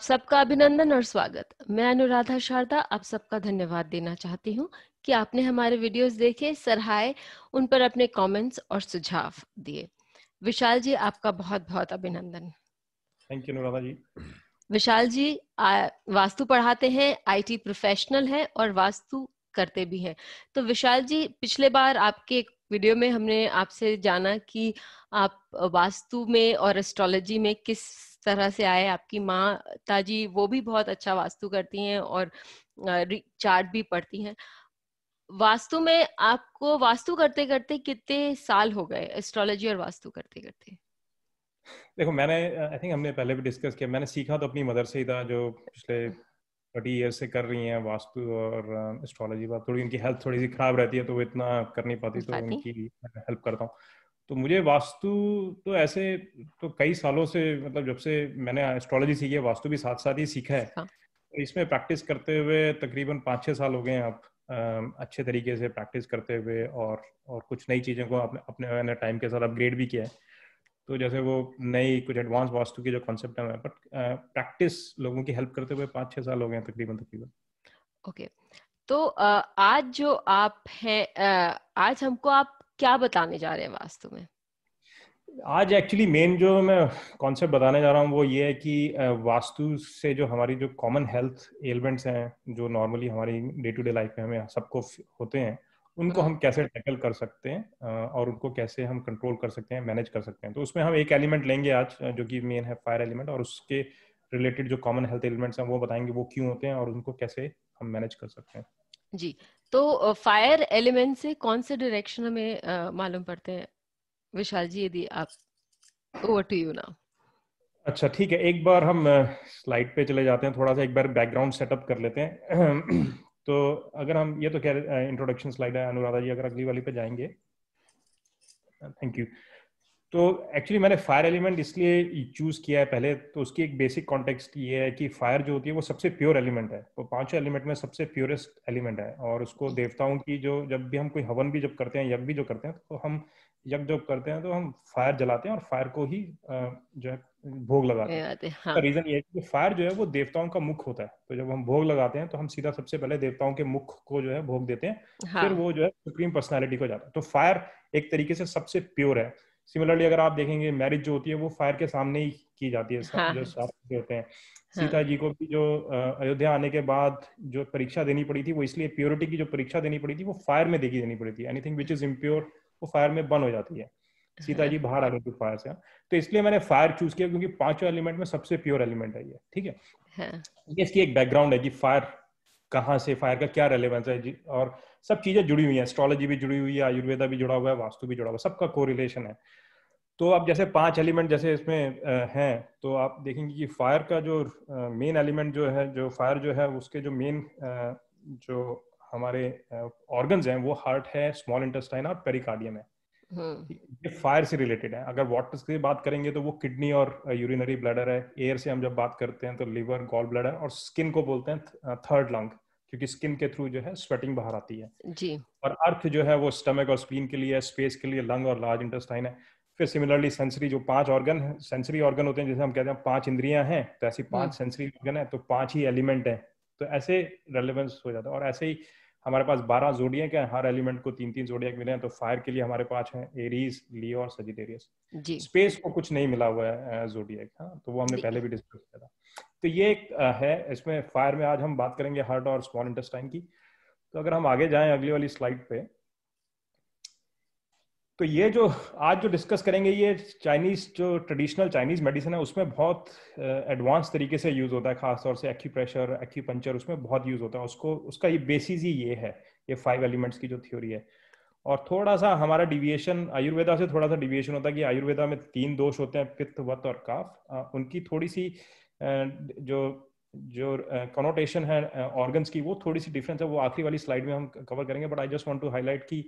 आप सबका अभिनंदन और स्वागत मैं अनुराधा शारदा आप सबका धन्यवाद देना चाहती हूँ कि आपने हमारे वीडियोस देखे सराहाए उन पर अपने कमेंट्स और सुझाव दिए विशाल जी आपका बहुत बहुत अभिनंदन थैंक यू अनुराधा जी विशाल जी वास्तु पढ़ाते हैं आईटी प्रोफेशनल हैं और वास्तु करते भी हैं तो विशाल जी पिछले बार आपके वीडियो में हमने आपसे जाना कि आप वास्तु में और एस्ट्रोलॉजी में किस तरह से आए आपकी माँ ताजी वो भी बहुत अच्छा वास्तु करती हैं और चार्ट भी पढ़ती हैं वास्तु में आपको वास्तु करते करते कितने साल हो गए एस्ट्रोलॉजी और वास्तु करते करते देखो मैंने आई थिंक हमने पहले भी डिस्कस किया मैंने सीखा तो अपनी मदर से ही था जो पिछले थर्टी ईयर से कर रही हैं वास्तु और एस्ट्रोलॉजी बात थोड़ी उनकी हेल्थ थोड़ी सी खराब रहती है तो वो इतना कर नहीं पाती तो उनकी हेल्प करता हूँ तो मुझे वास्तु तो ऐसे तो कई सालों से मतलब जब से मैंने एस्ट्रोलॉजी सीखी है वास्तु भी साथ साथ ही सीखा है तो इसमें प्रैक्टिस करते हुए तकरीबन पाँच छः साल हो गए हैं आप अच्छे तरीके से प्रैक्टिस करते हुए और और कुछ नई चीज़ों को अपने अपने टाइम के साथ अपग्रेड भी किया है तो जैसे वो नई कुछ एडवांस वास्तु की जो कॉन्सेप्ट है बट प्रैक्टिस uh, लोगों की हेल्प करते हुए पाँच छह साल हो गए तकरीबन तकरीबन ओके तो uh, आज जो आप हैं uh, आज हमको आप क्या बताने जा रहे हैं वास्तु में आज एक्चुअली मेन जो मैं कॉन्सेप्ट बताने जा रहा हूँ वो ये है कि वास्तु से जो हमारी जो कॉमन हेल्थ एलिमेंट्स हैं जो नॉर्मली हमारी डे टू डे लाइफ में हमें सबको होते हैं उनको हाँ। हम कैसे टैकल कर सकते हैं और उनको कैसे हम कंट्रोल कर सकते हैं मैनेज कर सकते हैं तो उसमें हम एक एलिमेंट लेंगे आज जो कि मेन है फायर एलिमेंट और उसके रिलेटेड जो कॉमन हेल्थ एलिमेंट्स हैं वो बताएंगे वो क्यों होते हैं और उनको कैसे हम मैनेज कर सकते हैं जी तो फायर एलिमेंट से कौन से डायरेक्शन हमें मालूम पड़ते हैं विशाल जी यदि आप ओवर टू यू नाउ अच्छा ठीक है एक बार हम स्लाइड पे चले जाते हैं थोड़ा सा एक बार बैकग्राउंड सेटअप कर लेते हैं तो अगर हम ये तो रहे इंट्रोडक्शन स्लाइड है अनुराधा जी अगर अगली वाली पे जाएंगे थैंक यू तो एक्चुअली मैंने फायर एलिमेंट इसलिए चूज किया है पहले तो उसकी एक बेसिक कॉन्टेक्स्ट ये है कि फायर जो होती है वो सबसे प्योर एलिमेंट है वो पांचों एलिमेंट में सबसे प्योरेस्ट एलिमेंट है और उसको देवताओं की जो जब भी हम कोई हवन भी जब करते हैं यज्ञ भी जो करते हैं तो हम यज्ञ जब करते हैं तो हम फायर जलाते हैं और फायर को ही जो है भोग लगाते हैं हाँ। रीजन ये है कि फायर जो है वो देवताओं का मुख होता है तो जब हम भोग लगाते हैं तो हम सीधा सबसे पहले देवताओं के मुख को जो है भोग देते हैं हाँ। फिर वो जो है सुप्रीम पर्सनैलिटी को जाता है तो फायर एक तरीके से सबसे प्योर है सिमिलरली अगर आप देखेंगे मैरिज जो होती है वो फायर के सामने ही की जाती है हाँ। जो शास्त्र होते हैं हाँ। सीता जी को भी जो अयोध्या आने के बाद जो परीक्षा देनी पड़ी थी वो इसलिए प्योरिटी की जो परीक्षा देनी पड़ी थी वो फायर में देखी देनी पड़ी थी एनीथिंग विच इज इम्प्योर वो फायर में बंद हो जाती है सीता जी बाहर आ गई फायर से तो इसलिए मैंने फायर चूज किया क्योंकि पांचों एलिमेंट में सबसे प्योर एलिमेंट है ये ठीक है हाँ। ये इसकी एक बैकग्राउंड है जी फायर कहाँ से फायर का क्या रेलेवेंस है जी और सब चीजें जुड़ी हुई है एस्ट्रोलॉजी भी जुड़ी हुई है आयुर्वेदा भी जुड़ा हुआ है वास्तु भी जुड़ा हुआ है सबका कोरिलेशन है तो आप जैसे पांच एलिमेंट जैसे इसमें हैं तो आप देखेंगे कि फायर का जो मेन एलिमेंट जो है जो फायर जो है उसके जो मेन जो हमारे ऑर्गन्स हैं वो हार्ट है स्मॉल इंटेस्टाइन और पेरिकार्डियम है हम्म। ये फायर से रिलेटेड है अगर वाटर से बात करेंगे तो वो किडनी और यूरिनरी ब्लडर है एयर से हम जब बात करते हैं तो लिवर गॉल ब्लडर और स्किन को बोलते हैं थर्ड लंग क्योंकि स्किन के थ्रू जो है स्वेटिंग बाहर आती है जी और अर्थ जो है वो स्टमक और स्पीन के लिए स्पेस के लिए लंग और लार्ज इंटेस्टाइन है फिर सिमिलरली सेंसरी जो पांच ऑर्गन सेंसरी ऑर्गन होते हैं जैसे हम कहते हैं पांच इंद्रियां हैं तो ऐसी पांच सेंसरी ऑर्गन है तो पांच ही एलिमेंट है तो ऐसे रेलिवेंस हो जाता है और ऐसे ही हमारे पास बारह जोडिया के हर एलिमेंट को तीन तीन जोड़िया मिले हैं तो फायर के लिए हमारे पास है एरीज लियो और सजिटेरियस स्पेस को कुछ नहीं मिला हुआ है जोड़िया का हाँ, तो वो हमने पहले भी डिस्कस किया था तो ये एक है इसमें फायर में आज हम बात करेंगे हार्ट और स्मॉल इंटेस्टाइन की तो अगर हम आगे जाएं अगली वाली स्लाइड पे तो ये जो आज जो डिस्कस करेंगे ये चाइनीज जो ट्रेडिशनल चाइनीज मेडिसिन है उसमें बहुत एडवांस uh, तरीके से यूज होता है खासतौर से एक्यूप्रेशर एक्यूपंचर उसमें बहुत यूज होता है उसको उसका ये बेसिस ही ये है ये फाइव एलिमेंट्स की जो थ्योरी है और थोड़ा सा हमारा डिविएशन आयुर्वेदा से थोड़ा सा डिविएशन होता है कि आयुर्वेदा में तीन दोष होते हैं पित्त वत और काफ उनकी थोड़ी सी जो जो कनोटेशन है ऑर्गन्स की वो थोड़ी सी डिफरेंस है वो आखिरी वाली स्लाइड में हम कवर करेंगे but I just want to highlight की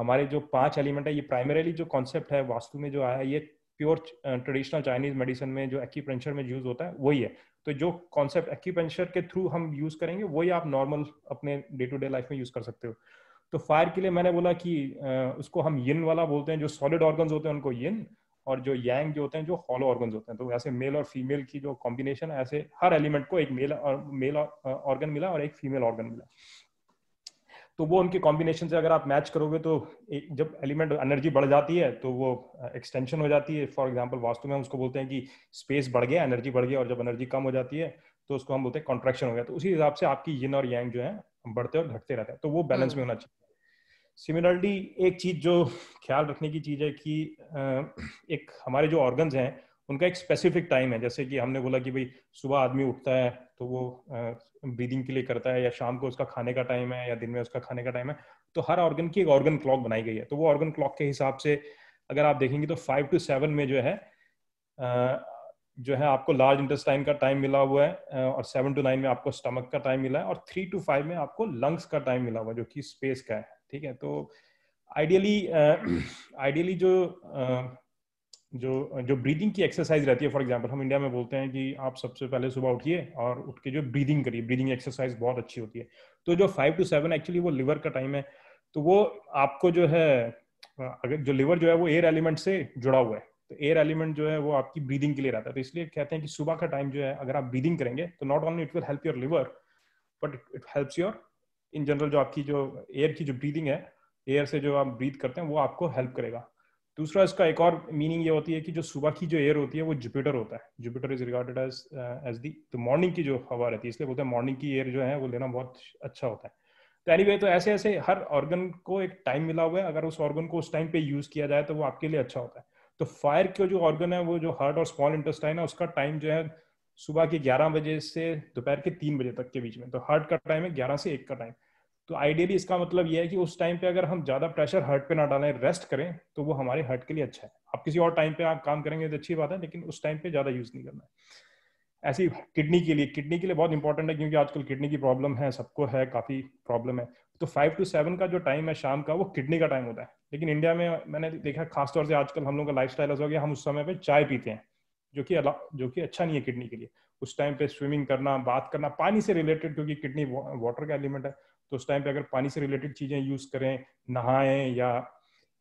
हमारे जो पांच एलिमेंट है ये प्राइमरीली जो कॉन्सेप्ट है वास्तु में जो आया ये प्योर ट्रेडिशनल चाइनीज मेडिसिन में जो एक्यूपेंचर में यूज होता है वही है तो जो कॉन्सेप्ट एक्यूपेंचर के थ्रू हम यूज करेंगे वही आप नॉर्मल अपने डे टू डे लाइफ में यूज कर सकते हो तो फायर के लिए मैंने बोला कि उसको हम यिन वाला बोलते हैं जो सॉलिड ऑर्गन होते हैं उनको यिन और जो यांग जो होते हैं जो हॉलो ऑर्गन होते हैं तो ऐसे मेल और फीमेल की जो कॉम्बिनेशन ऐसे हर एलिमेंट को एक मेल और मेल ऑर्गन मिला और एक फीमेल ऑर्गन मिला तो वो उनके कॉम्बिनेशन से अगर आप मैच करोगे तो जब एलिमेंट एनर्जी बढ़ जाती है तो वो एक्सटेंशन हो जाती है फॉर एग्जाम्पल वास्तु में हम उसको बोलते हैं कि स्पेस बढ़ गया एनर्जी बढ़ गया और जब एनर्जी कम हो जाती है तो उसको हम बोलते हैं कॉन्ट्रेक्शन हो गया तो उसी हिसाब से आपकी यिन और यांग जो है बढ़ते और घटते रहते हैं तो वो बैलेंस में हम्म। होना चाहिए सिमिलरली एक चीज जो ख्याल रखने की चीज है कि एक हमारे जो ऑर्गन्स हैं उनका एक स्पेसिफिक टाइम है जैसे कि हमने बोला कि भाई सुबह आदमी उठता है तो वो ब्रीदिंग के लिए करता है या शाम को उसका खाने का टाइम है या दिन में उसका खाने का टाइम है तो हर ऑर्गन की एक ऑर्गन क्लॉक बनाई गई है तो वो ऑर्गन क्लॉक के हिसाब से अगर आप देखेंगे तो फाइव टू सेवन में जो है जो है आपको लार्ज इंटेस्टाइन का टाइम मिला हुआ है और सेवन टू नाइन में आपको स्टमक का टाइम मिला है और थ्री टू फाइव में आपको लंग्स का टाइम मिला हुआ है जो कि स्पेस का है ठीक है तो आइडियली आइडियली जो जो जो ब्रीदिंग की एक्सरसाइज रहती है फॉर एग्जाम्पल हम इंडिया में बोलते हैं कि आप सबसे पहले सुबह उठिए और उठ के जो ब्रीदिंग करिए ब्रीदिंग एक्सरसाइज बहुत अच्छी होती है तो जो फाइव टू सेवन एक्चुअली वो लिवर का टाइम है तो वो आपको जो है अगर जो लिवर जो है वो एयर एलिमेंट से जुड़ा हुआ है तो एयर एलिमेंट जो है वो आपकी ब्रीदिंग के लिए रहता है तो इसलिए कहते हैं कि सुबह का टाइम जो है अगर आप ब्रीदिंग करेंगे तो not only it will help your liver but it helps your in general जो आपकी जो एयर की जो ब्रीदिंग है एयर से जो आप ब्रीद करते हैं वो आपको हेल्प करेगा दूसरा इसका एक और मीनिंग ये होती है कि जो सुबह की जो एयर होती है वो जुपिटर होता है Jupiter is regarded as as the तो मॉर्निंग की जो हवा रहती है इसलिए बोलते हैं मॉर्निंग की एयर जो है वो लेना बहुत अच्छा होता है तो एनी anyway, तो ऐसे ऐसे हर ऑर्गन को एक टाइम मिला हुआ है अगर उस ऑर्गन को उस टाइम पे यूज किया जाए तो वो आपके लिए अच्छा होता है तो फायर के जो ऑर्गन है वो जो हार्ट और स्मॉल इंटेस्टाइन है उसका टाइम जो है सुबह के ग्यारह बजे से दोपहर के तीन बजे तक के बीच में तो हार्ट का टाइम है ग्यारह से एक का टाइम तो आइडियली इसका मतलब यह है कि उस टाइम पे अगर हम ज्यादा प्रेशर हर्ट पे ना डालें रेस्ट करें तो वो हमारे हर्ट के लिए अच्छा है आप किसी और टाइम पे आप काम करेंगे तो अच्छी बात है लेकिन उस टाइम पे ज्यादा यूज नहीं करना है ऐसी किडनी के लिए किडनी के लिए बहुत इंपॉर्टेंट है क्योंकि आजकल किडनी की प्रॉब्लम है सबको है काफी प्रॉब्लम है तो फाइव टू सेवन का जो टाइम है शाम का वो किडनी का टाइम होता है लेकिन इंडिया में मैंने देखा खासतौर से आजकल हम लोग का लाइफ स्टाइल ऐसा हो गया हम उस समय पर चाय पीते हैं जो कि जो कि अच्छा नहीं है किडनी के लिए उस टाइम पे स्विमिंग करना बात करना पानी से रिलेटेड क्योंकि किडनी वाटर का एलिमेंट है तो उस टाइम पे अगर पानी से रिलेटेड चीजें यूज करें नहाएं या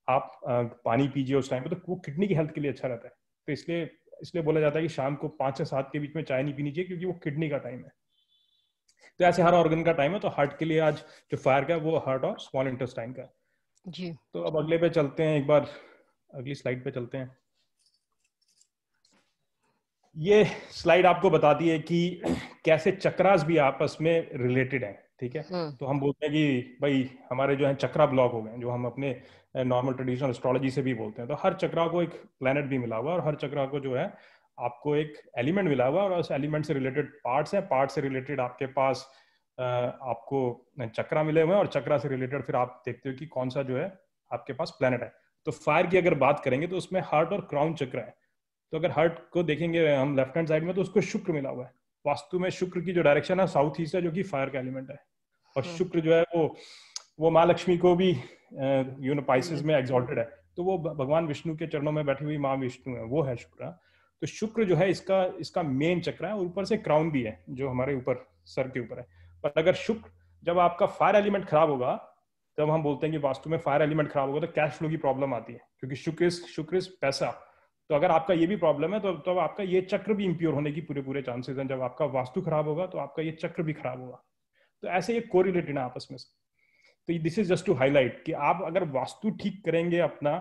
आप पानी पीजिए उस टाइम पे तो वो किडनी की हेल्थ के लिए अच्छा रहता है तो इसलिए इसलिए बोला जाता है कि शाम को पांच से सात के बीच में चाय नहीं पीनी चाहिए क्योंकि वो किडनी का टाइम है तो ऐसे हर ऑर्गन का टाइम है तो हार्ट के लिए आज जो फायर का वो हार्ट और स्मॉल इंटेस्टाइन का है जी तो अब अगले पे चलते हैं एक बार अगली स्लाइड पे चलते हैं ये स्लाइड आपको बताती है कि कैसे चक्रास भी आपस में रिलेटेड हैं ठीक है हम्म। तो हम बोलते हैं कि भाई हमारे जो है चक्रा ब्लॉक हो गए जो हम अपने नॉर्मल ट्रेडिशनल एस्ट्रोलॉजी से भी बोलते हैं तो हर चक्रा को एक प्लेनेट भी मिला हुआ और हर चक्रा को जो है आपको एक एलिमेंट मिला हुआ और उस एलिमेंट से रिलेटेड पार्ट्स हैं पार्ट से रिलेटेड आपके पास आपको चक्रा मिले हुए हैं और चक्रा से रिलेटेड फिर आप देखते हो कि कौन सा जो है आपके पास प्लेनेट है तो फायर की अगर बात करेंगे तो उसमें हार्ट और क्राउन चक्र है तो अगर हार्ट को देखेंगे हम लेफ्ट हैंड साइड में तो उसको शुक्र मिला हुआ है वास्तु में शुक्र की जो डायरेक्शन है साउथ ईस्ट है जो कि फायर का एलिमेंट है और हम्म। शुक्र जो है वो वो माँ लक्ष्मी को भी यू नो पाइसिस में एग्जॉल्टेड है तो वो भगवान विष्णु के चरणों में बैठी हुई माँ विष्णु है वो है शुक्र हाँ। तो शुक्र जो है इसका इसका मेन चक्र है ऊपर से क्राउन भी है जो हमारे ऊपर सर के ऊपर है पर अगर शुक्र जब आपका फायर एलिमेंट खराब होगा तब हम बोलते हैं कि वास्तु में फायर एलिमेंट खराब होगा तो कैश फ्लो की प्रॉब्लम आती है क्योंकि शुक्र शुक्र पैसा तो अगर आपका ये भी प्रॉब्लम है तो तब तो आपका ये चक्र भी इम्प्योर होने की पूरे पूरे चांसेस हैं जब आपका वास्तु खराब होगा तो आपका ये चक्र भी खराब होगा तो ऐसे ये कोरिलेटेड है आपस में तो this is just to highlight कि आप अगर वास्तु ठीक करेंगे अपना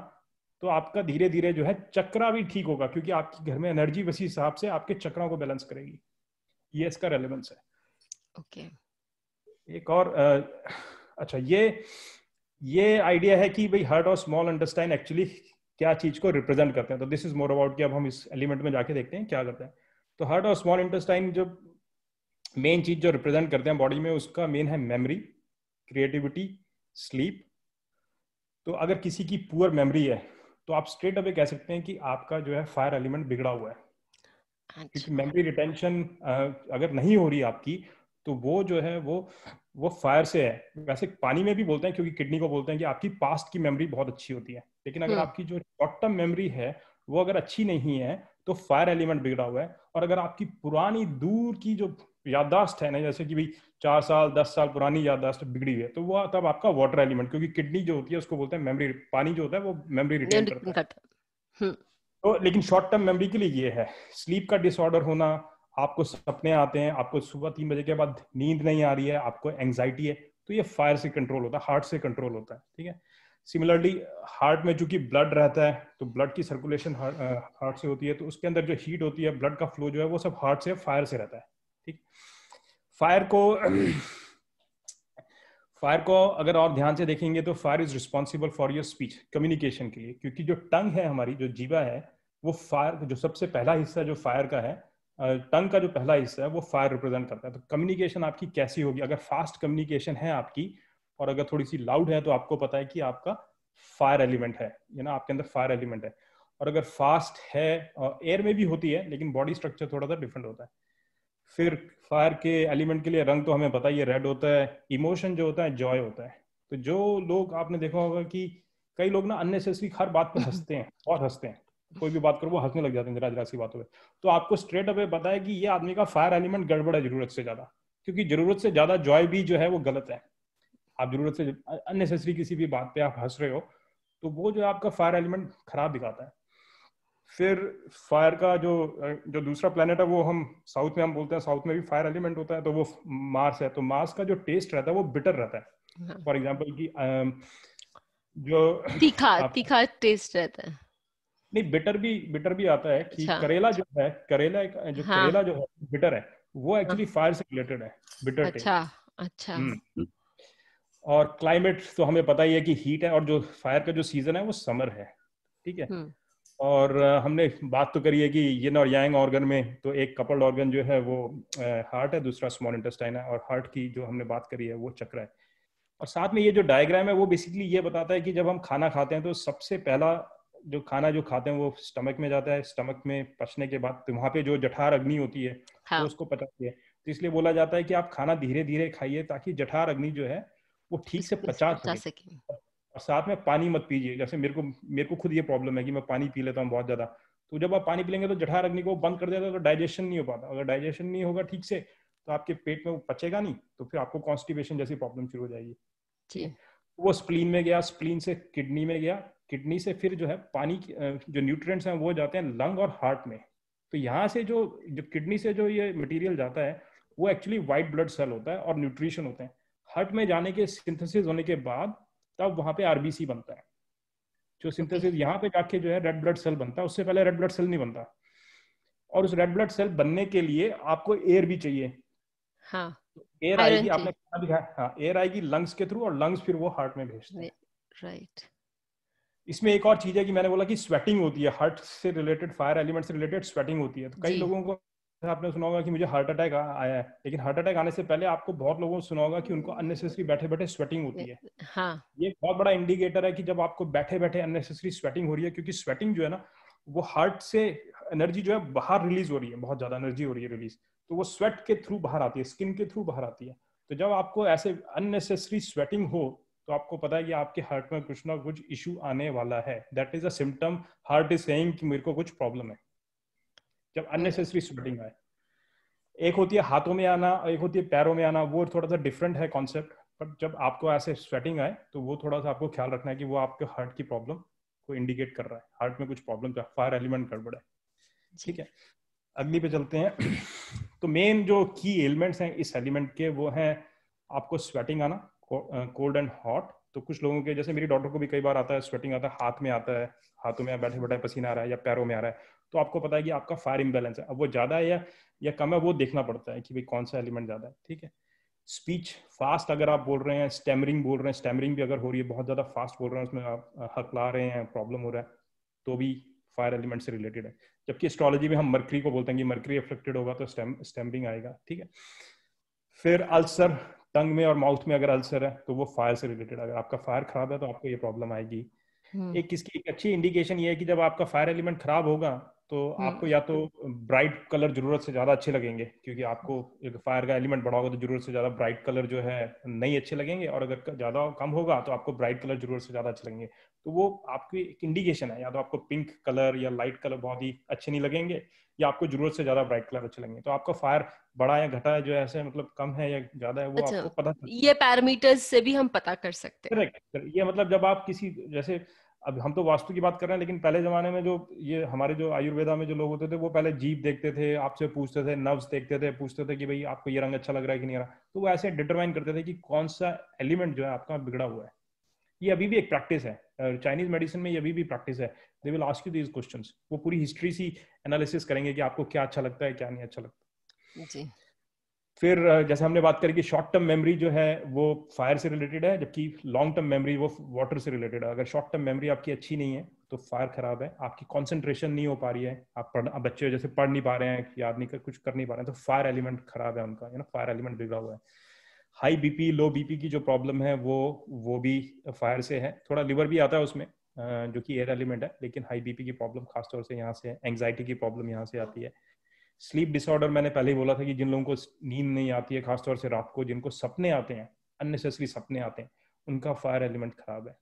तो आपका धीरे धीरे जो है चक्रा भी ठीक होगा क्योंकि आपके घर में एनर्जी वैसी हिसाब से आपके चक्रों को बैलेंस करेगी ये इसका रेलिवेंस है ओके okay. एक और आ, अच्छा ये ये आइडिया है कि भाई हर्ड और स्मॉल अंडरस्टैंड एक्चुअली क्या चीज को रिप्रेजेंट करते हैं तो दिस इज मोर अबाउट कि अब हम इस एलिमेंट में जाके देखते हैं क्या करते हैं तो हर्ड और स्मॉल इंटेस्टाइन जब मेन चीज जो रिप्रेजेंट करते हैं बॉडी में उसका मेन है मेमोरी क्रिएटिविटी स्लीप तो अगर किसी की पुअर मेमोरी है तो आप स्ट्रेट अवे कह सकते हैं कि आपका जो है फायर एलिमेंट बिगड़ा हुआ है क्योंकि मेमोरी अच्छा। रिटेंशन अगर नहीं हो रही आपकी तो वो जो है वो वो फायर से है वैसे पानी में भी बोलते हैं क्योंकि किडनी को बोलते हैं कि आपकी पास्ट की मेमोरी बहुत अच्छी होती है लेकिन अगर हम्म। आपकी जो शॉर्ट टर्म मेमोरी है वो अगर अच्छी नहीं है तो फायर एलिमेंट बिगड़ा हुआ है और अगर आपकी पुरानी दूर की जो याददाश्त है ना जैसे कि भाई चार साल दस साल पुरानी याददाश्त बिगड़ी हुई है तो वो तब आपका वाटर एलिमेंट क्योंकि किडनी जो होती है उसको बोलते हैं मेमोरी पानी जो होता है वो मेमोरी रिटेन करता है हम्म। तो लेकिन शॉर्ट टर्म मेमोरी के लिए ये है स्लीप का डिसऑर्डर होना आपको सपने आते हैं आपको सुबह तीन बजे के बाद नींद नहीं आ रही है आपको एंगजाइटी है तो ये फायर से कंट्रोल होता है हार्ट से कंट्रोल होता है ठीक है सिमिलरली हार्ट में चूंकि ब्लड रहता है तो ब्लड की सर्कुलेशन हार्ट से होती है तो उसके अंदर जो हीट होती है ब्लड का फ्लो जो है वो सब हार्ट से फायर से रहता है ठीक फायर को फायर को अगर और ध्यान से देखेंगे तो fire is responsible for your speech communication के लिए क्योंकि जो टंग है हमारी जो जीवा है वो फायर जो सबसे पहला हिस्सा जो फायर का है टंग का जो पहला हिस्सा है वो फायर रिप्रेजेंट करता है तो कम्युनिकेशन आपकी कैसी होगी अगर फास्ट कम्युनिकेशन है आपकी और अगर थोड़ी सी लाउड है तो आपको पता है कि आपका फायर एलिमेंट है यू ना आपके अंदर फायर एलिमेंट है और अगर फास्ट है एयर में भी होती है लेकिन बॉडी स्ट्रक्चर थोड़ा सा डिफरेंट होता है फिर फायर के एलिमेंट के लिए रंग तो हमें पता ही है रेड होता है इमोशन जो होता है जॉय होता है तो जो लोग आपने देखा होगा कि कई लोग ना अननेसेसरी हर बात पर हंसते हैं और हंसते हैं कोई भी बात करो वो हंसने लग जाते हैं जरा जरा सी बातों पर तो आपको स्ट्रेट अपे पता है कि ये आदमी का फायर एलिमेंट गड़बड़ है जरूरत से ज्यादा क्योंकि जरूरत से ज्यादा जॉय भी जो है वो गलत है आप जरूरत से अननेसेसरी किसी भी बात पे आप हंस रहे हो तो वो जो आपका फायर एलिमेंट खराब दिखाता है फिर फायर का जो जो दूसरा प्लानट है वो हम साउथ में हम बोलते हैं साउथ में भी फायर एलिमेंट होता है तो वो मार्स है तो मार्स का जो टेस्ट रहता है वो बिटर रहता है फॉर एग्जाम्पल की जो तीखा तीखा टेस्ट रहता है नहीं बिटर भी बिटर भी आता है कि अच्छा। करेला जो है करेला जो हाँ. करेला जो है बिटर है वो एक्चुअली हाँ। फायर से रिलेटेड है बिटर अच्छा अच्छा हम्म। और क्लाइमेट तो हमें पता ही है कि हीट है और जो फायर का जो सीजन है वो समर है ठीक है हम्म। और हमने बात तो करी है कि यिन और यांग ऑर्गन में तो एक कपल्ड ऑर्गन जो है वो हार्ट है दूसरा स्मॉल इंटेस्टाइन है और हार्ट की जो हमने बात करी है वो चक्र है और साथ में ये जो डायग्राम है वो बेसिकली ये बताता है कि जब हम खाना खाते हैं तो सबसे पहला जो खाना जो खाते हैं वो स्टमक में जाता है स्टमक में पचने के बाद तो वहाँ पे जो जठार अग्नि होती है हाँ. तो उसको पचाती है तो इसलिए बोला जाता है कि आप खाना धीरे धीरे खाइए ताकि जठार अग्नि जो है वो ठीक से पचा सके और साथ में पानी मत पीजिए जैसे मेरे को मेरे को खुद ये प्रॉब्लम है कि मैं पानी पी लेता हूँ बहुत ज्यादा तो जब आप पानी पीलेंगे तो जठा अग्नि को बंद कर देता तो डाइजेशन नहीं हो पाता अगर डाइजेशन नहीं होगा ठीक से तो आपके पेट में वो पचेगा नहीं तो फिर आपको कॉन्स्टिपेशन जैसी प्रॉब्लम शुरू हो जाएगी जी वो स्प्लीन में गया स्प्लीन से किडनी में गया किडनी से फिर जो है पानी जो न्यूट्रिएंट्स हैं वो जाते हैं लंग और हार्ट में तो यहाँ से जो जो किडनी से जो ये मटेरियल जाता है वो एक्चुअली व्हाइट ब्लड सेल होता है और न्यूट्रिशन होते हैं हार्ट में जाने के सिंथेसिस होने के बाद तब वहां पे आरबीसी बनता है जो सिंथेसिस यहाँ पे जाके जो है रेड ब्लड सेल बनता है उससे पहले रेड ब्लड सेल नहीं बनता और उस रेड ब्लड सेल बनने के लिए आपको एयर भी चाहिए हाँ, एयर तो आएगी आपने खाना भी खाया एयर हाँ, आएगी लंग्स के थ्रू और लंग्स फिर वो हार्ट में भेजते हैं राइट इसमें एक और चीज है कि मैंने बोला कि स्वेटिंग होती है हार्ट से रिलेटेड फायर एलिमेंट से रिलेटेड स्वेटिंग होती है तो कई लोगों को आपने सुना होगा कि मुझे हार्ट अटैक आया है लेकिन हार्ट अटैक आने से पहले आपको बहुत लोगों को सुना होगा कि उनको अननेसेसरी बैठे बैठे स्वेटिंग होती है हाँ. ये बहुत बड़ा इंडिकेटर है कि जब आपको बैठे बैठे अननेसेसरी स्वेटिंग हो रही है क्योंकि स्वेटिंग जो है ना वो हार्ट से एनर्जी जो है बाहर रिलीज हो रही है बहुत ज्यादा एनर्जी हो रही है रिलीज तो वो स्वेट के थ्रू बाहर आती है स्किन के थ्रू बाहर आती है तो जब आपको ऐसे अननेसेसरी स्वेटिंग हो तो आपको पता है कि आपके हार्ट में कुछ ना कुछ इशू आने वाला है that is a symptom heart is saying कि मेरे को कुछ प्रॉब्लम है जब अननेसेसरी हाँ। स्वेटिंग आए एक होती है हाथों में आना एक होती है पैरों में आना वो थोड़ा सा डिफरेंट है कॉन्सेप्ट बट जब आपको ऐसे स्वेटिंग आए तो वो थोड़ा सा आपको ख्याल रखना है कि वो आपके हार्ट की प्रॉब्लम को इंडिकेट कर रहा है हार्ट में कुछ प्रॉब्लम फायर एलिमेंट गड़बड़ है ठीक है अगली पे चलते हैं तो मेन जो की एलिमेंट्स हैं इस एलिमेंट के वो हैं आपको स्वेटिंग आना कोल्ड एंड हॉट तो कुछ लोगों के जैसे मेरी डॉक्टर को भी कई बार आता है स्वेटिंग आता है हाथ में आता है हाथों में बैठे बैठे पसीना आ रहा है या पैरों में आ रहा है तो आपको पता है कि आपका फायर इम्बेलेंस है अब वो ज़्यादा है या या कम है वो देखना पड़ता है कि भाई कौन सा एलिमेंट ज़्यादा है ठीक है स्पीच फास्ट अगर आप बोल रहे हैं स्टेमरिंग बोल रहे हैं स्टेमरिंग भी अगर हो रही है बहुत ज़्यादा फास्ट बोल रहे हैं उसमें आप हकला रहे हैं प्रॉब्लम हो रहा है तो भी फायर एलिमेंट से रिलेटेड है जबकि एस्ट्रोलॉजी में हम मरकरी को बोलते हैं कि मरकरी अफेक्टेड होगा तो स्टेम स्टेमरिंग आएगा ठीक है फिर अल्सर टंग में और माउथ में अगर अल्सर है तो वो फायर से रिलेटेड अगर आपका फायर खराब है तो आपको ये प्रॉब्लम आएगी हम्म। एक इसकी एक अच्छी इंडिकेशन ये है कि जब आपका फायर एलिमेंट खराब होगा तो हम्म। आपको या तो ब्राइट कलर जरूरत से ज्यादा अच्छे लगेंगे क्योंकि आपको एक फायर का एलिमेंट बढ़ा होगा तो जरूरत से ज्यादा ब्राइट कलर जो है नहीं अच्छे लगेंगे और अगर ज्यादा कम होगा तो आपको ब्राइट कलर जरूरत से ज्यादा अच्छे लगेंगे तो वो आपकी एक इंडिकेशन है या तो आपको पिंक कलर या लाइट कलर बहुत ही अच्छे नहीं लगेंगे या आपको जरूरत से ज्यादा ब्राइट कलर अच्छे लगेंगे तो आपका फायर बड़ा या घटा है जो ऐसे मतलब कम है या ज्यादा है वो अच्छा, आपको पता ये पैरामीटर्स से भी हम पता कर सकते हैं ये मतलब जब आप किसी जैसे अब हम तो वास्तु की बात कर रहे हैं लेकिन पहले जमाने में जो ये हमारे जो आयुर्वेदा में जो लोग होते थे वो पहले जीप देखते थे आपसे पूछते थे नर्व देखते थे पूछते थे कि भाई आपको ये रंग अच्छा लग रहा है कि नहीं रहा तो वो ऐसे डिटरमाइन करते थे कि कौन सा एलिमेंट जो है आपका बिगड़ा हुआ है ये अभी भी एक प्रैक्टिस है चाइनीज मेडिसिन में ये अभी भी प्रैक्टिस है they will ask you these question वो पूरी हिस्ट्री सी एनालिसिस करेंगे कि आपको क्या अच्छा लगता है क्या नहीं अच्छा लगता जी फिर जैसे हमने बात करी कि शॉर्ट टर्म मेमोरी जो है वो फायर से रिलेटेड है जबकि लॉन्ग टर्म मेमोरी वो वाटर से रिलेटेड है अगर शॉर्ट टर्म मेमोरी आपकी अच्छी नहीं है तो फायर खराब है आपकी कंसंट्रेशन नहीं हो पा रही है आप पढ़ आप बच्चे जैसे पढ़ नहीं पा रहे हैं याद नहीं कर कुछ कर नहीं पा रहे हैं तो फायर एलिमेंट खराब है उनका यू नो फायर एलिमेंट बिगड़ा हुआ है हाई बीपी लो बीपी की जो प्रॉब्लम है वो वो भी फायर से है थोड़ा लिवर भी आता है उसमें जो कि एयर एलिमेंट है लेकिन हाई बीपी की प्रॉब्लम खासतौर से यहाँ से है एंगजाइटी की प्रॉब्लम यहाँ से आती है स्लीप डिसऑर्डर मैंने पहले ही बोला था कि जिन लोगों को नींद नहीं आती है खासतौर से रात को जिनको सपने आते हैं अननेसेसरी सपने आते हैं उनका फायर एलिमेंट खराब है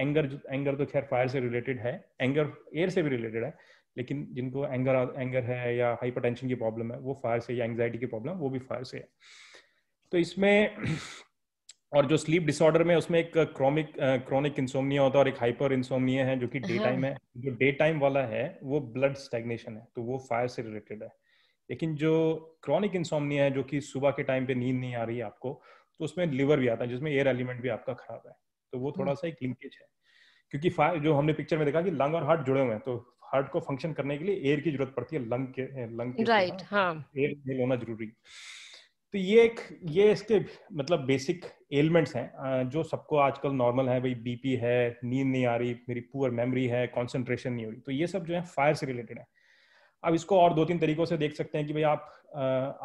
एंगर uh, एंगर तो खैर फायर से रिलेटेड है एंगर एयर से भी रिलेटेड है लेकिन जिनको एंगर एंगर है या हाइपर की प्रॉब्लम है वो फायर से या एंगजाइटी की प्रॉब्लम वो भी फायर से है तो इसमें और जो स्लीप डिसऑर्डर में उसमें एक क्रॉनिक क्रॉनिक इंसोमनिया होता है और एक हाइपर इंसोमनिया है जो कि डे हाँ। टाइम है जो डे टाइम वाला है वो ब्लड स्टेग्नेशन है तो वो फायर से रिलेटेड है लेकिन जो क्रॉनिक इंसोमनिया है जो कि सुबह के टाइम पे नींद नहीं आ रही है आपको तो उसमें लिवर भी आता है जिसमें एयर एलिमेंट भी आपका खराब है तो वो थोड़ा हाँ। सा एक लिंकेज है क्योंकि फायर जो हमने पिक्चर में देखा कि लंग और हार्ट जुड़े हुए हैं तो हार्ट को फंक्शन करने के लिए एयर की जरूरत पड़ती है लंग के लंग के राइट एयर हाँ। होना जरूरी है तो ये एक ये इसके मतलब बेसिक एलिमेंट्स हैं जो सबको आजकल नॉर्मल है भाई बीपी है नींद नहीं आ रही मेरी पुअर मेमोरी है कॉन्सेंट्रेशन नहीं हो रही तो ये सब जो है फायर से रिलेटेड है अब इसको और दो तीन तरीकों से देख सकते हैं कि भाई आप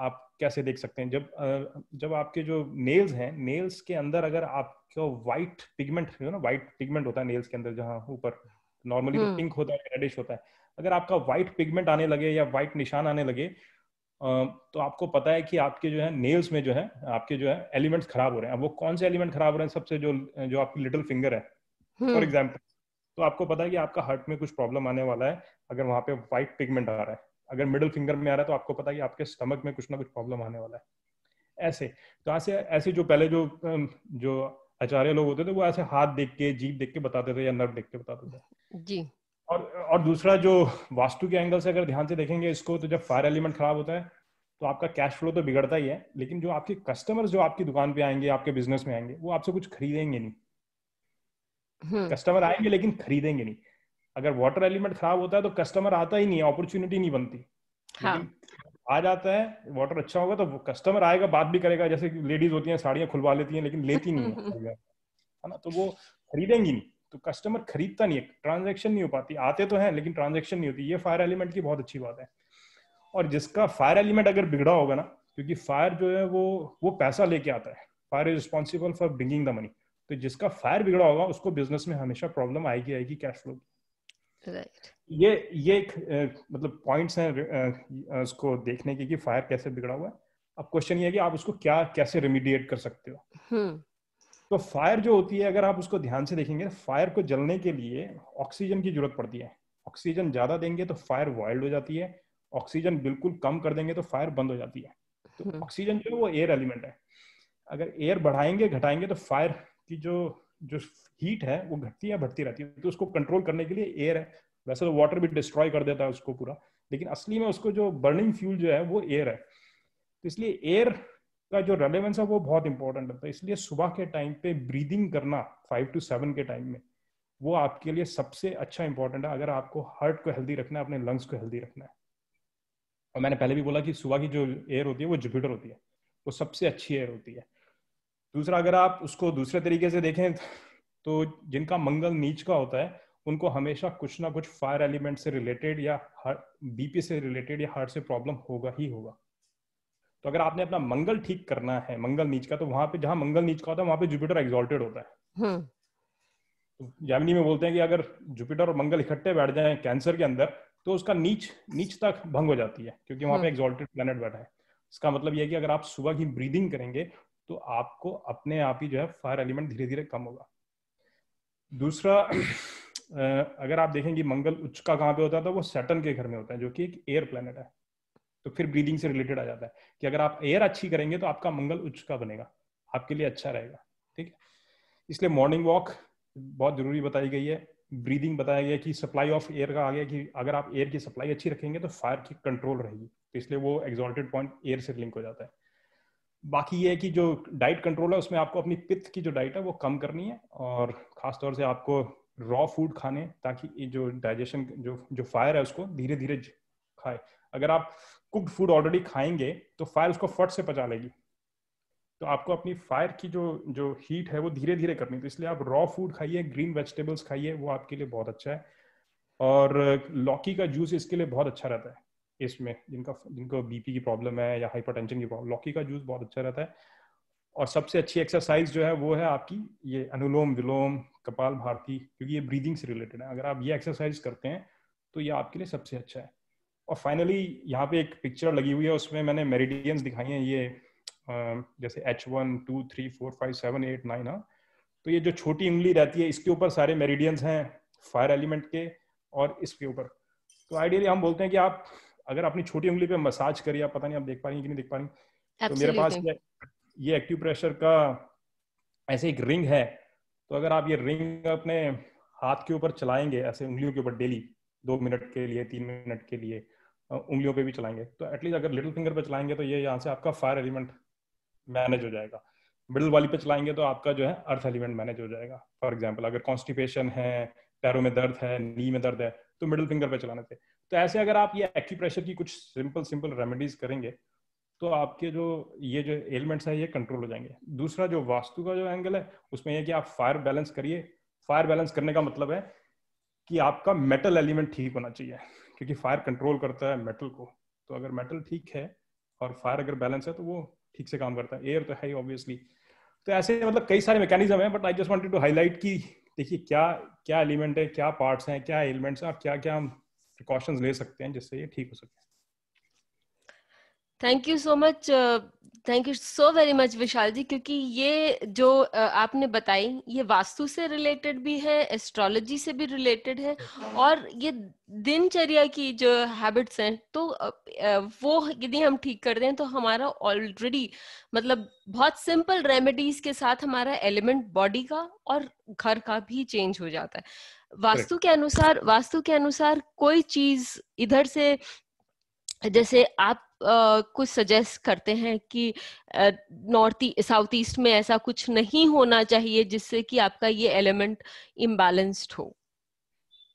आप कैसे देख सकते हैं जब जब आपके जो नेल्स हैं नेल्स के अंदर अगर आपको वाइट पिगमेंट ना वाइट पिगमेंट होता है नेल्स के अंदर जहाँ ऊपर नॉर्मली तो पिंक हम्म। होता है रेडिश होता है अगर आपका व्हाइट पिगमेंट आने लगे या व्हाइट निशान आने लगे तो आपको पता है कि आपके जो है नेल्स में जो है आपके जो है एलिमेंट्स खराब हो रहे हैं अब वो कौन से एलिमेंट खराब हो रहे हैं सबसे जो जो आपकी लिटिल फिंगर है फॉर एग्जाम्पल हम्म। तो आपको पता है कि आपका हार्ट में कुछ प्रॉब्लम आने वाला है अगर वहां पे व्हाइट पिगमेंट आ रहा है अगर मिडिल फिंगर में आ रहा है तो आपको पता है कि आपके स्टमक में कुछ ना कुछ प्रॉब्लम आने वाला है ऐसे तो ऐसे ऐसे जो पहले जो जो आचार्य लोग होते थे वो ऐसे हाथ देख के जीप देख के बताते थे या नर्व देख के बताते थे जी और और दूसरा जो वास्तु के एंगल से अगर ध्यान से देखेंगे इसको तो जब फायर एलिमेंट खराब होता है तो आपका कैश फ्लो तो बिगड़ता ही है लेकिन जो आपके कस्टमर्स जो आपकी दुकान पे आएंगे आपके बिजनेस में आएंगे वो आपसे कुछ खरीदेंगे नहीं कस्टमर हम्म। आएंगे लेकिन खरीदेंगे नहीं अगर वाटर एलिमेंट खराब होता है तो कस्टमर आता ही नहीं है अपॉर्चुनिटी नहीं बनती हाँ। आ जाता है वाटर अच्छा होगा तो कस्टमर आएगा बात भी करेगा जैसे लेडीज होती हैं साड़ियां खुलवा लेती हैं लेकिन लेती नहीं है ना तो वो खरीदेंगी नहीं तो कस्टमर खरीदता नहीं है ट्रांजेक्शन नहीं हो पाती आते तो है लेकिन ट्रांजेक्शन नहीं होती ये फायर एलिमेंट की बहुत अच्छी बात है और जिसका फायर एलिमेंट अगर बिगड़ा होगा ना क्योंकि फायर जो है वो वो पैसा लेके आता है fire is responsible for bringing the money तो जिसका फायर बिगड़ा होगा उसको बिजनेस में हमेशा प्रॉब्लम आएगी आएगी कैश फ्लो की ये ये एक मतलब पॉइंट्स हैं उसको देखने के कि फायर कैसे बिगड़ा हुआ है अब क्वेश्चन ये है कि आप उसको क्या कैसे रिमीडिएट कर सकते हो hmm. तो फायर जो होती है अगर आप उसको ध्यान से देखेंगे फायर तो को जलने के लिए ऑक्सीजन की जरूरत पड़ती है ऑक्सीजन ज्यादा देंगे तो फायर वाइल्ड हो जाती है ऑक्सीजन बिल्कुल कम कर देंगे तो फायर बंद हो जाती है तो ऑक्सीजन हम्म। जो है वो एयर एलिमेंट है अगर एयर बढ़ाएंगे घटाएंगे तो फायर की जो जो हीट है वो घटती या बढ़ती रहती है तो उसको कंट्रोल करने के लिए एयर है वैसे तो वाटर भी डिस्ट्रॉय कर देता है उसको पूरा लेकिन असली में उसको जो बर्निंग फ्यूल जो है वो एयर है तो इसलिए एयर का जो रेलेवेंस है वो बहुत इंपॉर्टेंट होता है तो इसलिए सुबह के टाइम पे ब्रीदिंग करना फाइव टू सेवन के टाइम में वो आपके लिए सबसे अच्छा इंपॉर्टेंट है अगर आपको हार्ट को हेल्दी रखना है अपने लंग्स को हेल्दी रखना है और मैंने पहले भी बोला कि सुबह की जो एयर होती है वो जुपिटर होती है वो सबसे अच्छी एयर होती है दूसरा अगर आप उसको दूसरे तरीके से देखें तो जिनका मंगल नीच का होता है उनको हमेशा कुछ ना कुछ फायर एलिमेंट से रिलेटेड या हार्ट बीपी से रिलेटेड या हार्ट से प्रॉब्लम होगा ही होगा तो अगर आपने अपना मंगल ठीक करना है मंगल नीच का तो वहां पे जहां मंगल नीच का होता है वहां पे जुपिटर एग्जॉल्टेड होता है हम्म। तो जर्मनी में बोलते हैं कि अगर जुपिटर और मंगल इकट्ठे बैठ जाए कैंसर के अंदर तो उसका नीच नीच तक भंग हो जाती है क्योंकि वहां पे एग्जॉल्टेड हम्म। प्लेनेट बैठा है इसका मतलब यह है कि अगर आप सुबह की ब्रीदिंग करेंगे तो आपको अपने आप ही जो है फायर एलिमेंट धीरे धीरे कम होगा दूसरा अगर आप देखेंगे मंगल उच्च का कहाँ पे होता है तो वो सैटन के घर में होता है जो कि एक एयर प्लेनेट है तो फिर ब्रीदिंग से रिलेटेड आ जाता है कि अगर आप एयर अच्छी करेंगे तो आपका मंगल उच्च का बनेगा आपके लिए अच्छा रहेगा ठीक है इसलिए मॉर्निंग वॉक बहुत जरूरी बताई गई है ब्रीदिंग बताया गया कि सप्लाई ऑफ एयर का आ गया कि अगर आप एयर की सप्लाई अच्छी रखेंगे तो फायर की कंट्रोल रहेगी तो इसलिए वो एग्जॉल्टेड पॉइंट एयर से लिंक हो जाता है बाकी ये है कि जो डाइट कंट्रोल है उसमें आपको अपनी पित्त की जो डाइट है वो कम करनी है और खासतौर से आपको रॉ फूड खाने ताकि जो डाइजेशन जो जो फायर है उसको धीरे धीरे खाए अगर आप कुक्ड फूड ऑलरेडी खाएंगे तो फायर उसको फट से पचा लेगी तो आपको अपनी फायर की जो जो हीट है वो धीरे धीरे करनी तो इसलिए आप रॉ फूड खाइए ग्रीन वेजिटेबल्स खाइए वो आपके लिए बहुत अच्छा है और uh, लौकी का जूस इसके लिए बहुत अच्छा रहता है इसमें जिनका जिनको बीपी की प्रॉब्लम है या टेंशन की प्रॉब्लम लौकी का जूस बहुत अच्छा रहता है और सबसे अच्छी एक्सरसाइज जो है वो है आपकी ये अनुलोम विलोम कपाल भारती क्योंकि ये ब्रीदिंग से रिलेटेड है अगर आप ये एक्सरसाइज करते हैं तो ये आपके लिए सबसे अच्छा है और फाइनली यहाँ पे एक पिक्चर लगी हुई है उसमें मैंने मेरिडियंस दिखाई हैं ये जैसे H one two three four five seven eight nine हाँ तो ये जो छोटी उंगली रहती है इसके ऊपर सारे मेरिडियंस हैं फायर एलिमेंट के और इसके ऊपर तो आइडियली हम बोलते हैं कि आप अगर अपनी छोटी उंगली पे मसाज करिए आप पता नहीं आप देख पा रही कि नहीं देख पा रही तो मेरे पास ये, ये एक्टिव प्रेशर का ऐसे एक रिंग है तो अगर आप ये रिंग अपने हाथ के ऊपर चलाएंगे ऐसे उंगलियों के ऊपर डेली दो मिनट के लिए तीन मिनट के लिए उंगलियों पे भी चलाएंगे तो एटलीस्ट अगर लिटिल फिंगर पे चलाएंगे तो ये यहाँ से आपका फायर एलिमेंट मैनेज हो जाएगा मिडल वाली पे चलाएंगे तो आपका जो है अर्थ एलिमेंट मैनेज हो जाएगा फॉर एग्जाम्पल अगर कॉन्स्टिपेशन है पैरों में दर्द है नी में दर्द है तो मिडिल फिंगर पे चलाने से तो ऐसे अगर आप ये एक्यूप्रेशर की कुछ सिंपल सिंपल रेमेडीज करेंगे तो आपके जो ये जो एलिमेंट्स है ये कंट्रोल हो जाएंगे दूसरा जो वास्तु का जो एंगल है उसमें यह कि आप फायर बैलेंस करिए फायर बैलेंस करने का मतलब है कि आपका मेटल एलिमेंट ठीक होना चाहिए क्योंकि फायर कंट्रोल करता है मेटल को तो अगर मेटल ठीक है और फायर अगर बैलेंस है तो वो ठीक से काम करता है एयर तो है ही ऑब्वियसली तो ऐसे मतलब कई सारे मैकेनिज्म है but I just wanted to highlight की देखिए क्या क्या एलिमेंट है क्या पार्ट्स हैं क्या एलिमेंट्स हैं और क्या क्या हम प्रिकॉशंस ले सकते हैं जिससे ये ठीक हो सके thank you so much thank you so very much Vishal ji क्योंकि ये जो uh, आपने बताई ये वास्तु से रिलेटेड भी है एस्ट्रोलॉजी से भी रिलेटेड है और ये दिनचर्या की जो हैबिट्स हैं तो uh, uh, वो यदि हम ठीक कर दें तो हमारा ऑलरेडी मतलब बहुत सिंपल रेमेडीज के साथ हमारा एलिमेंट बॉडी का और घर का भी चेंज हो जाता है वास्तु के अनुसार वास्तु के अनुसार कोई चीज इधर से जैसे आप कुछ सजेस्ट करते हैं कि नॉर्थ साउथ ईस्ट में ऐसा कुछ नहीं होना चाहिए जिससे कि आपका ये एलिमेंट इम्बेलेंस्ड हो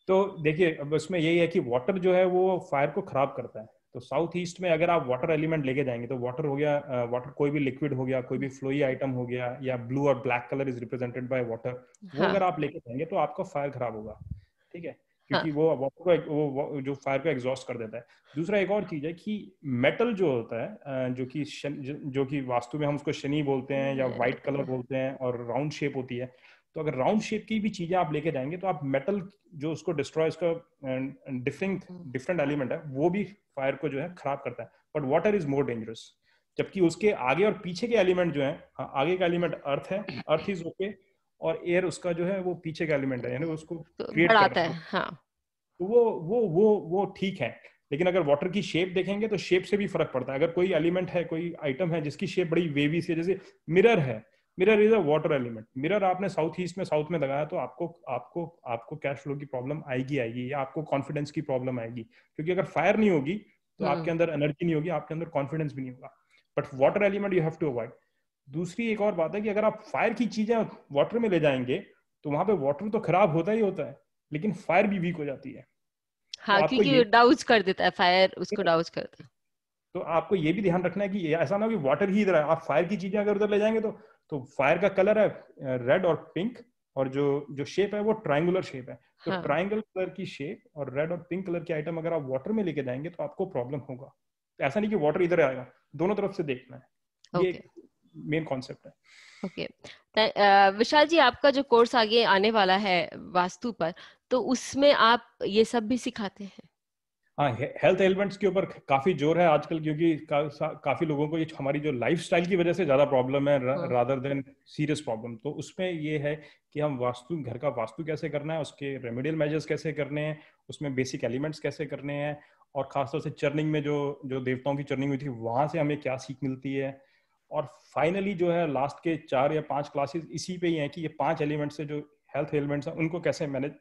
तो देखिए अब उसमें यही है कि वाटर जो है वो फायर को खराब करता है तो साउथ ईस्ट में अगर आप वाटर एलिमेंट लेके जाएंगे तो वाटर हो गया वाटर कोई भी लिक्विड हो गया कोई भी फ्लोई आइटम हो गया या ब्लू और black colour is represented by water वो हाँ। अगर आप लेके जाएंगे तो आपका फायर खराब होगा ठीक है क्योंकि हाँ। वो वाटर को वो, वो जो फायर को एग्जॉस्ट कर देता है दूसरा एक और चीज है कि मेटल जो होता है जो कि जो कि वास्तु में हम उसको शनि बोलते हैं या व्हाइट कलर बोलते हैं और राउंड शेप होती है तो अगर राउंड शेप की भी चीजें आप लेके जाएंगे तो आप मेटल जो उसको डिस्ट्रॉय उसका डिफरेंट डिफरेंट एलिमेंट है वो भी फायर को जो है खराब करता है but water is more dangerous जबकि उसके आगे और पीछे के एलिमेंट जो है हाँ, आगे का एलिमेंट अर्थ है अर्थ इज ओके और एयर उसका जो है वो पीछे का एलिमेंट है यानी उसको तो क्रिएट बढ़ाता है हाँ. तो वो वो वो वो ठीक है लेकिन अगर वाटर की शेप देखेंगे तो शेप से भी फर्क पड़ता है अगर कोई एलिमेंट है कोई आइटम है जिसकी शेप बड़ी वेवी सी जैसे मिरर है mirror is a water element mirror आपने साउथ ईस्ट में साउथ में लगाया तो आपको आपको आपको कैश फ्लो की प्रॉब्लम आएगी आएगी या आपको कॉन्फिडेंस की प्रॉब्लम आएगी क्योंकि अगर फायर नहीं होगी तो हम्म। आपके अंदर एनर्जी नहीं होगी आपके अंदर कॉन्फिडेंस भी नहीं होगा but water element you have to avoid दूसरी एक और बात है कि अगर आप फायर की चीजें वाटर में ले जाएंगे तो वहां पे वाटर तो खराब होता ही होता है लेकिन फायर भी वीक हो जाती है तो हाँ तो क्योंकि डाउज कर देता है फायर उसको डाउज तो- कर है तो आपको ये भी ध्यान रखना है कि ऐसा ना कि वाटर ही इधर है आप फायर की चीजें अगर उधर ले जाएंगे तो तो फायर का कलर है रेड और पिंक और जो जो शेप है वो ट्राइंगुलर शेप है तो हाँ. ट्रायंगल कलर की शेप और रेड और पिंक कलर की आइटम अगर आप वाटर में लेके जाएंगे तो आपको प्रॉब्लम होगा ऐसा नहीं कि वाटर इधर आएगा दोनों तरफ से देखना है okay. ये मेन कॉन्सेप्ट है ओके okay. विशाल जी आपका जो कोर्स आगे आने वाला है वास्तु पर तो उसमें आप ये सब भी सिखाते हैं हाँ हेल्थ एलिमेंट्स के ऊपर काफी जोर है आजकल क्योंकि का, काफी लोगों को ये हमारी जो लाइफस्टाइल की वजह से ज्यादा प्रॉब्लम है रादर देन सीरियस प्रॉब्लम तो उसमें ये है कि हम वास्तु घर का वास्तु कैसे करना है उसके रेमेडियल मेजर्स कैसे करने हैं उसमें बेसिक एलिमेंट्स कैसे करने हैं और खासतौर से चर्निंग में जो जो देवताओं की चर्निंग हुई थी वहां से हमें क्या सीख मिलती है और फाइनली जो है लास्ट के चार या पांच क्लासेस इसी पे ही हैं कि ये पांच एलिमेंट्स से जो हेल्थ एलिमेंट्स हैं उनको कैसे मैनेज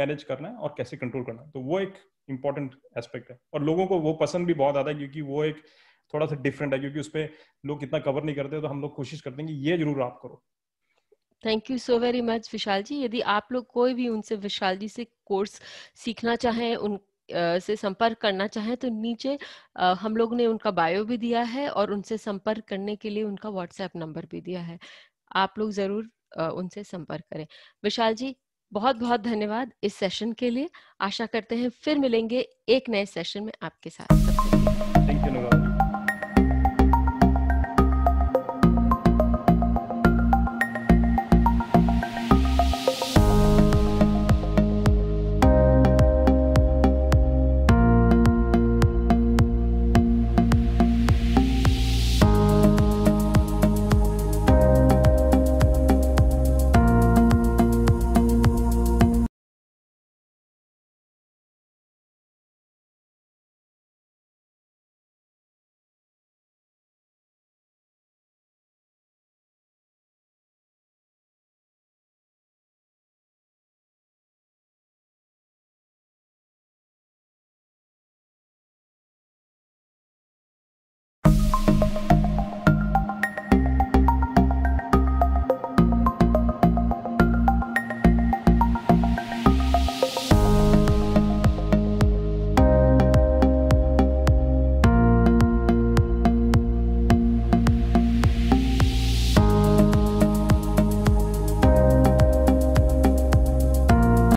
मैनेज करना है और कैसे कंट्रोल करना है तो वो एक इम्पॉर्टेंट एस्पेक्ट है और लोगों को वो पसंद भी बहुत आता है क्योंकि वो एक थोड़ा सा डिफरेंट है क्योंकि उस पर लोग इतना कवर नहीं करते तो हम लोग कोशिश करते हैं कि ये जरूर आप करो thank you so very much Vishal ji यदि आप लोग कोई भी उनसे विशाल जी से कोर्स सीखना चाहें उन से संपर्क करना चाहें तो नीचे हम लोग ने उनका बायो भी दिया है और उनसे संपर्क करने के लिए उनका व्हाट्सएप नंबर भी दिया है आप लोग ज़रूर उनसे संपर्क करें विशाल जी बहुत बहुत धन्यवाद इस सेशन के लिए आशा करते हैं फिर मिलेंगे एक नए सेशन में आपके साथ